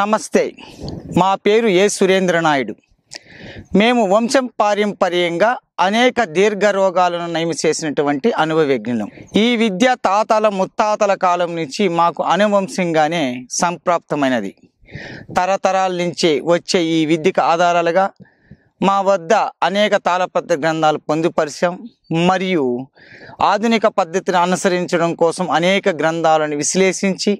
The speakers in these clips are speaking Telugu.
నమస్తే మా పేరు ఏ సురేంద్ర నాయుడు మేము వంశం పారంపర్యంగా అనేక దీర్ఘ రోగాలను నయం చేసినటువంటి అనుభవజ్ఞులం ఈ విద్య తాతల ముత్తాతల కాలం నుంచి మాకు అనువంశంగానే సంప్రాప్తమైనది తరతరాల నుంచి వచ్చే ఈ విద్యకు ఆధారాలుగా మా వద్ద అనేక తాళపత్ర గ్రంథాలు పొందుపరిచాం మరియు ఆధునిక పద్ధతిని అనుసరించడం కోసం అనేక గ్రంథాలను విశ్లేషించి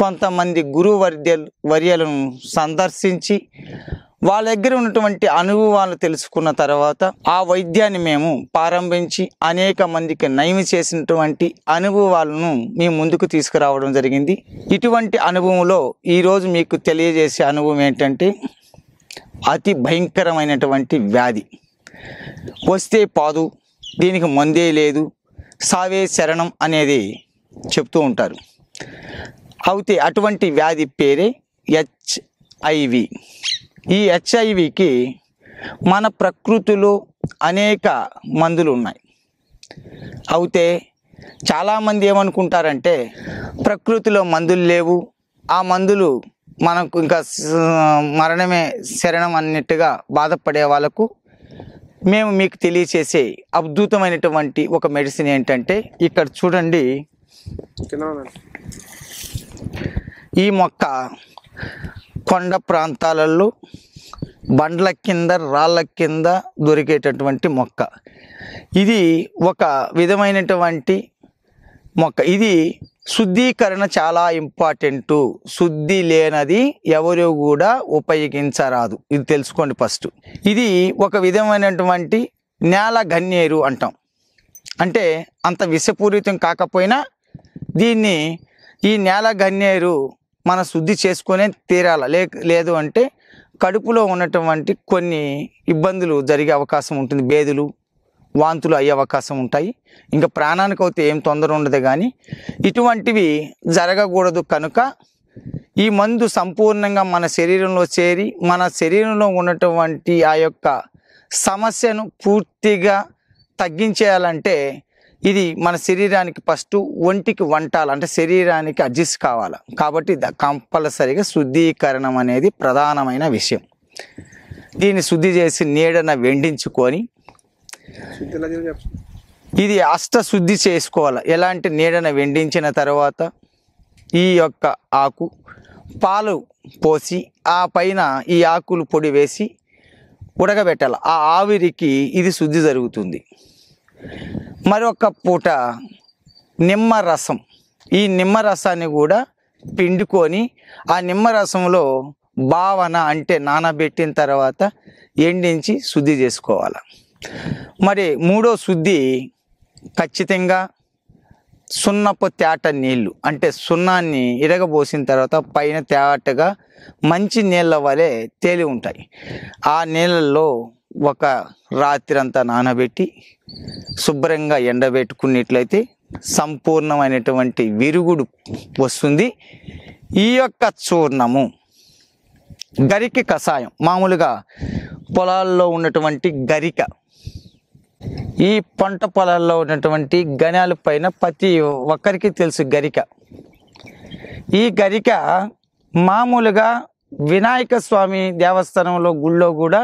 కొంతమంది గురువర్ధ్యలు వర్యలను సందర్శించి వాళ్ళ దగ్గర ఉన్నటువంటి అనుభవాలు తెలుసుకున్న తర్వాత ఆ వైద్యాన్ని మేము ప్రారంభించి అనేక మందికి నయం చేసినటువంటి అనుభవాలను మీ ముందుకు తీసుకురావడం జరిగింది ఇటువంటి అనుభవంలో ఈరోజు మీకు తెలియజేసే అనుభవం ఏంటంటే అతి భయంకరమైనటువంటి వ్యాధి వస్తే పాదు దీనికి మందే లేదు సావే శరణం అనేది చెప్తూ ఉంటారు అవుతే అటువంటి వ్యాధి పేరే హెచ్ఐవి ఈ హెచ్ఐవికి మన ప్రకృతిలో అనేక మందులు ఉన్నాయి అయితే చాలామంది ఏమనుకుంటారంటే ప్రకృతిలో మందులు లేవు ఆ మందులు మనకు ఇంకా మరణమే శరణం అన్నట్టుగా బాధపడే వాళ్ళకు మేము మీకు తెలియచేసే అద్భుతమైనటువంటి ఒక మెడిసిన్ ఏంటంటే ఇక్కడ చూడండి ఈ మొక్క కొండ ప్రాంతాలలో బండ్ల కింద రాళ్ళ కింద దొరికేటటువంటి మొక్క ఇది ఒక విధమైనటువంటి మొక్క ఇది శుద్ధీకరణ చాలా ఇంపార్టెంటు శుద్ధి లేనది ఎవరు కూడా ఉపయోగించరాదు ఇది తెలుసుకోండి ఫస్ట్ ఇది ఒక విధమైనటువంటి నేల గన్నేరు అంటాం అంటే అంత విషపూరితం కాకపోయినా దీన్ని ఈ నేల గన్నేరు మన శుద్ధి చేసుకునే తీరాల లే లేదు అంటే కడుపులో ఉన్నటువంటి కొన్ని ఇబ్బందులు జరిగే అవకాశం ఉంటుంది బేదులు వాంతులు అయ్యే అవకాశం ఉంటాయి ఇంకా ప్రాణానికి అయితే ఏం తొందర ఉండదు కానీ ఇటువంటివి జరగకూడదు కనుక ఈ మందు సంపూర్ణంగా మన శరీరంలో చేరి మన శరీరంలో ఉన్నటువంటి ఆ యొక్క సమస్యను పూర్తిగా తగ్గించేయాలంటే ఇది మన శరీరానికి ఫస్ట్ ఒంటికి వంటాలి అంటే శరీరానికి అడ్జస్ట్ కావాలి కాబట్టి కంపల్సరిగా శుద్ధీకరణం అనేది ప్రధానమైన విషయం దీన్ని శుద్ధి చేసి నీడన వెండించుకొని ఇది అష్ట శుద్ధి చేసుకోవాలి ఎలాంటి నీడన వెండించిన తర్వాత ఈ యొక్క ఆకు పాలు పోసి ఆ పైన ఈ ఆకులు పొడి వేసి ఉడకబెట్టాలి ఆ ఆవిరికి ఇది శుద్ధి జరుగుతుంది మరొక పూట నిమ్మరసం ఈ నిమ్మరసాన్ని కూడా పిండుకొని ఆ నిమ్మరసంలో భావన అంటే నానబెట్టిన తర్వాత ఎండించి శుద్ధి చేసుకోవాలి మరి మూడో శుద్ధి ఖచ్చితంగా సున్నపు తేట నీళ్ళు అంటే సున్నాన్ని ఇరగబోసిన తర్వాత పైన తేటగా మంచి నీళ్ళ వలె తేలి ఉంటాయి ఆ నీళ్ళల్లో ఒక రాత్రంతా నానబెట్టి శుభ్రంగా ఎండబెట్టుకున్నట్లయితే సంపూర్ణమైనటువంటి విరుగుడు వస్తుంది ఈ యొక్క చూర్ణము గరిక కషాయం మామూలుగా పొలాల్లో ఉన్నటువంటి గరిక ఈ పంట పొలాల్లో ఉన్నటువంటి గణాల పైన ప్రతి ఒక్కరికి తెలుసు గరిక ఈ గరిక మామూలుగా వినాయక స్వామి దేవస్థానంలో గుళ్ళో కూడా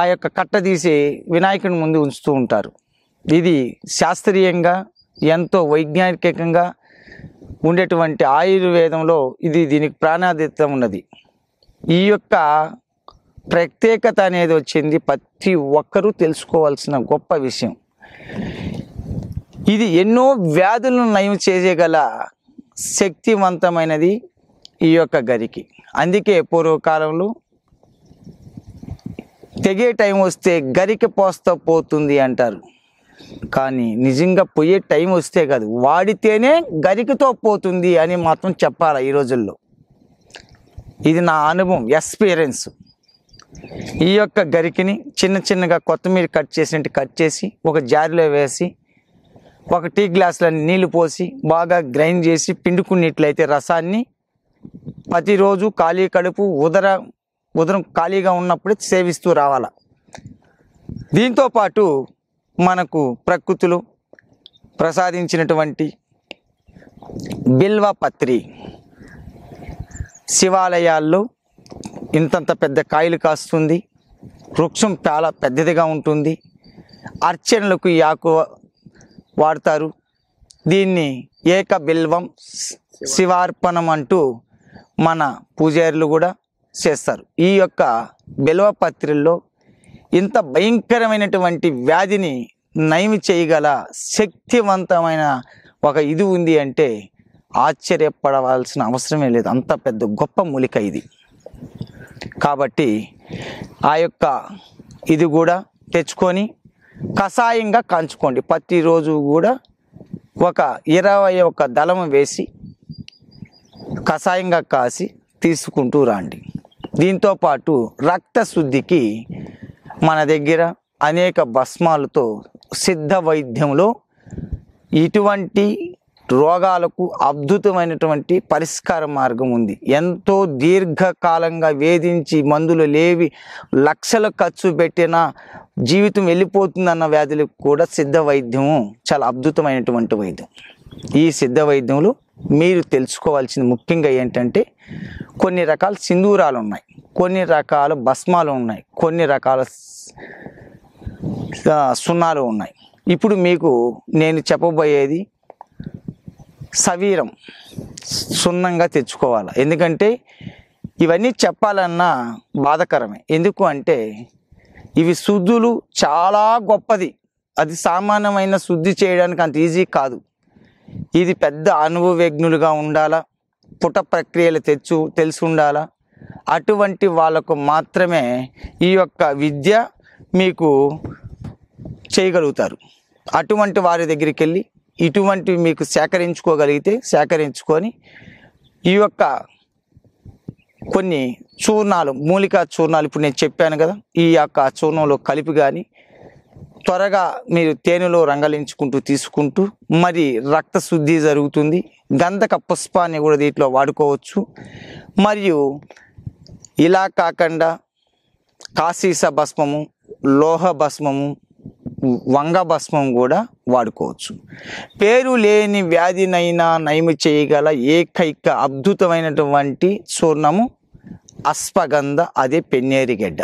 ఆ యొక్క కట్ట తీసి వినాయకుని ముందు ఉంచుతూ ఉంటారు ఇది శాస్త్రీయంగా ఎంతో వైజ్ఞానికంగా ఉండేటువంటి ఆయుర్వేదంలో ఇది దీనికి ప్రాణాదిత్యం ఉన్నది ఈ యొక్క ప్రత్యేకత అనేది వచ్చింది ప్రతి ఒక్కరూ తెలుసుకోవాల్సిన గొప్ప విషయం ఇది ఎన్నో వ్యాధులను నయం చేయగల శక్తివంతమైనది ఈ యొక్క గరికి అందుకే పూర్వకాలంలో తెగే టైం వస్తే గరిక పోస్తా పోతుంది అంటారు కానీ నిజంగా పోయే టైం వస్తే కాదు వాడితేనే గరికతో పోతుంది అని మాత్రం చెప్పాలి ఈ రోజుల్లో ఇది నా అనుభవం ఎక్స్పీరియన్స్ ఈ యొక్క గరికిని చిన్న చిన్నగా కొత్తిమీర కట్ చేసినట్టు కట్ చేసి ఒక జారిలో వేసి ఒక టీ గ్లాసులో నీళ్లు పోసి బాగా గ్రైండ్ చేసి పిండుకున్నట్లయితే రసాన్ని ప్రతిరోజు ఖాళీ కడుపు ఉదర ఉదరం ఖాళీగా ఉన్నప్పుడే సేవిస్తూ రావాలి దీంతోపాటు మనకు ప్రకృతిలో ప్రసాదించినటువంటి బిల్వపత్రి శివాలయాల్లో ఇంతంత పెద్ద కాయలు కాస్తుంది వృక్షం చాలా పెద్దదిగా ఉంటుంది అర్చనలకు యాకు వాడతారు దీన్ని ఏక బిల్వం శివార్పణం అంటూ మన పూజారులు కూడా చేస్తారు ఈ యొక్క బిల్వ పత్రిల్లో ఇంత భయంకరమైనటువంటి వ్యాధిని నయమి చేయగల శక్తివంతమైన ఒక ఇది ఉంది అంటే ఆశ్చర్యపడవలసిన అవసరమే లేదు అంత పెద్ద గొప్ప మూలిక ఇది కాబట్టి ఆ యొక్క ఇది కూడా తెచ్చుకొని కషాయంగా కాంచుకోండి ప్రతిరోజు కూడా ఒక ఇరవై ఒక దళం వేసి కషాయంగా కాసి తీసుకుంటూ రాండి దీంతోపాటు రక్తశుద్ధికి మన దగ్గర అనేక భస్మాలతో సిద్ధ వైద్యంలో ఇటువంటి రోగాలకు అద్భుతమైనటువంటి పరిష్కార మార్గం ఉంది ఎంతో దీర్ఘకాలంగా వేధించి మందులు లేవి లక్షలు ఖర్చు పెట్టిన జీవితం వెళ్ళిపోతుందన్న వ్యాధులకు కూడా సిద్ధ వైద్యము చాలా అద్భుతమైనటువంటి వైద్యం ఈ సిద్ధ వైద్యంలో మీరు తెలుసుకోవాల్సింది ముఖ్యంగా ఏంటంటే కొన్ని రకాల సింధూరాలు ఉన్నాయి కొన్ని రకాల భస్మాలు ఉన్నాయి కొన్ని రకాల సున్నాలు ఉన్నాయి ఇప్పుడు మీకు నేను చెప్పబోయేది సవీరం సున్నంగా తెచ్చుకోవాలి ఎందుకంటే ఇవన్నీ చెప్పాలన్నా బాధకరమే ఎందుకు అంటే ఇవి శుద్ధులు చాలా గొప్పది అది సామాన్యమైన శుద్ధి చేయడానికి అంత ఈజీ కాదు ఇది పెద్ద అనుభవజ్ఞులుగా ఉండాలా పుట ప్రక్రియలు తెచ్చు తెలిసి ఉండాలా అటువంటి వాళ్ళకు మాత్రమే ఈ యొక్క విద్య మీకు చేయగలుగుతారు అటువంటి వారి దగ్గరికి వెళ్ళి ఇటువంటివి మీకు సేకరించుకోగలిగితే సేకరించుకొని ఈ యొక్క కొన్ని చూర్ణాలు మూలికా చూర్ణాలు ఇప్పుడు నేను చెప్పాను కదా ఈ యొక్క చూర్ణంలో కలిపి కానీ త్వరగా మీరు తేనెలో రంగలించుకుంటూ తీసుకుంటూ మరి రక్త శుద్ధి జరుగుతుంది గంధక పుష్పాన్ని కూడా దీంట్లో వాడుకోవచ్చు మరియు ఇలా కాకుండా కాశీస భస్మము లోహ భస్మము వంగ భస్మం కూడా వాడుకోవచ్చు పేరు లేని వ్యాధినైనా నయము చేయగల ఏకైక అద్భుతమైనటువంటి చూర్ణము అశ్వగంధ అదే పెన్నేరిగడ్డ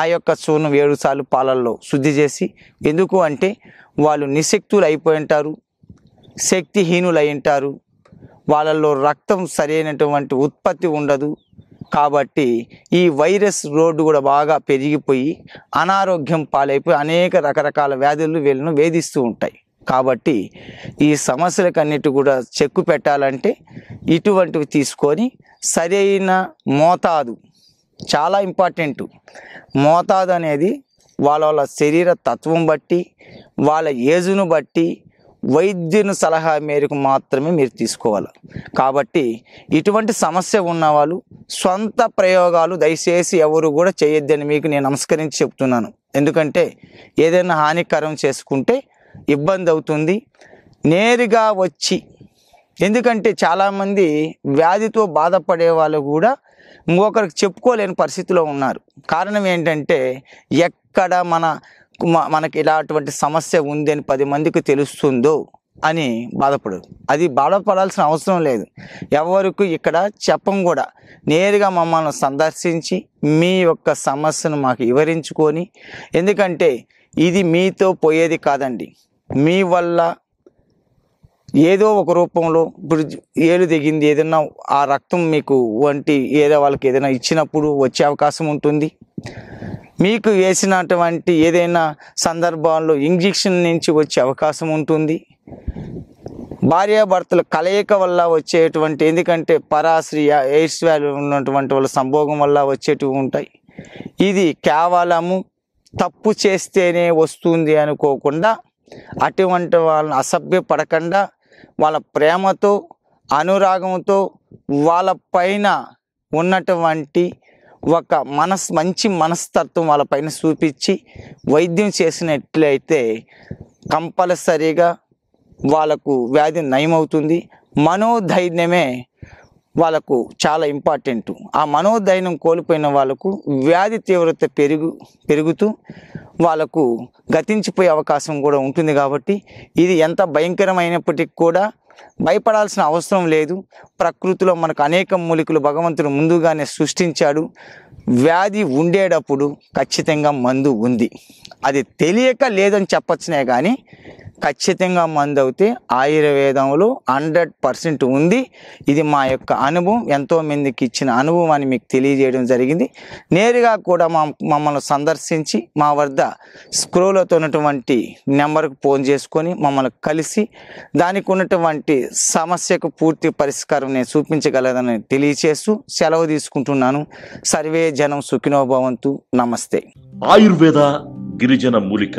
ఆ యొక్క సూను ఏడు సార్లు పాలల్లో శుద్ధి చేసి ఎందుకు అంటే వాళ్ళు నిశక్తులు అయిపోయి ఉంటారు శక్తిహీనులు అయి ఉంటారు వాళ్ళల్లో రక్తం సరైనటువంటి ఉత్పత్తి ఉండదు కాబట్టి ఈ వైరస్ రోడ్డు కూడా బాగా పెరిగిపోయి అనారోగ్యం పాలైపోయి అనేక రకరకాల వ్యాధులు వీళ్ళను వేధిస్తూ ఉంటాయి కాబట్టి ఈ సమస్యలకన్నిటి కూడా చెక్కు పెట్టాలంటే ఇటువంటివి తీసుకొని సరైన మోతాదు చాలా ఇంపార్టెంట్ మోతాదు అనేది వాళ్ళ వాళ్ళ శరీర తత్వం బట్టి వాళ్ళ ఏజును బట్టి వైద్యుని సలహా మేరకు మాత్రమే మీరు తీసుకోవాలి కాబట్టి ఇటువంటి సమస్య ఉన్నవాళ్ళు సొంత ప్రయోగాలు దయచేసి ఎవరు కూడా చేయొద్దని మీకు నేను నమస్కరించి చెప్తున్నాను ఎందుకంటే ఏదైనా హానికరం చేసుకుంటే ఇబ్బంది అవుతుంది నేరుగా వచ్చి ఎందుకంటే చాలామంది వ్యాధితో బాధపడే వాళ్ళు కూడా ఇంకొకరికి చెప్పుకోలేని పరిస్థితిలో ఉన్నారు కారణం ఏంటంటే ఎక్కడ మన మనకి ఇలాంటి సమస్య ఉంది అని పది మందికి తెలుస్తుందో అని బాధపడదు అది బాధపడాల్సిన అవసరం లేదు ఎవరికి ఇక్కడ చెప్పం కూడా నేరుగా మమ్మల్ని సందర్శించి మీ యొక్క సమస్యను మాకు వివరించుకొని ఎందుకంటే ఇది మీతో పోయేది కాదండి మీ వల్ల ఏదో ఒక రూపంలో ఇప్పుడు ఏలు దిగింది ఏదన్నా ఆ రక్తం మీకు వంటి ఏదో వాళ్ళకి ఏదైనా ఇచ్చినప్పుడు వచ్చే అవకాశం ఉంటుంది మీకు వేసినటువంటి ఏదైనా సందర్భాల్లో ఇంజెక్షన్ నుంచి వచ్చే అవకాశం ఉంటుంది భార్యాభర్తల కలయిక వల్ల వచ్చేటువంటి ఎందుకంటే పరాశ్రియ వ్యాల్యూ ఉన్నటువంటి వాళ్ళ సంభోగం వల్ల వచ్చేటివి ఉంటాయి ఇది కేవలము తప్పు చేస్తేనే వస్తుంది అనుకోకుండా అటువంటి వాళ్ళని అసభ్యపడకుండా వాళ్ళ ప్రేమతో అనురాగంతో వాళ్ళ పైన ఉన్నటువంటి ఒక మనస్ మంచి మనస్తత్వం వాళ్ళ పైన చూపించి వైద్యం చేసినట్లయితే కంపల్సరీగా వాళ్ళకు వ్యాధి నయమవుతుంది మనోధైర్యమే వాళ్ళకు చాలా ఇంపార్టెంట్ ఆ మనోధైర్యం కోల్పోయిన వాళ్ళకు వ్యాధి తీవ్రత పెరుగు పెరుగుతూ వాళ్ళకు గతించిపోయే అవకాశం కూడా ఉంటుంది కాబట్టి ఇది ఎంత భయంకరమైనప్పటికీ కూడా భయపడాల్సిన అవసరం లేదు ప్రకృతిలో మనకు అనేక మూలికలు భగవంతుడు ముందుగానే సృష్టించాడు వ్యాధి ఉండేటప్పుడు ఖచ్చితంగా మందు ఉంది అది తెలియక లేదని చెప్పచ్చునే కానీ ఖచ్చితంగా మందు అవుతే ఆయుర్వేదంలో హండ్రెడ్ పర్సెంట్ ఉంది ఇది మా యొక్క అనుభవం ఎంతోమందికి ఇచ్చిన అనుభవం అని మీకు తెలియజేయడం జరిగింది నేరుగా కూడా మా మమ్మల్ని సందర్శించి మా వద్ద స్క్రోలతో ఉన్నటువంటి నెంబర్కు ఫోన్ చేసుకొని మమ్మల్ని కలిసి దానికి ఉన్నటువంటి సమస్యకు పూర్తి పరిష్కారం నేను చూపించగలదని తెలియచేస్తూ సెలవు తీసుకుంటున్నాను సర్వే జనం సుఖినోభవంతు నమస్తే ఆయుర్వేద గిరిజన మూలిక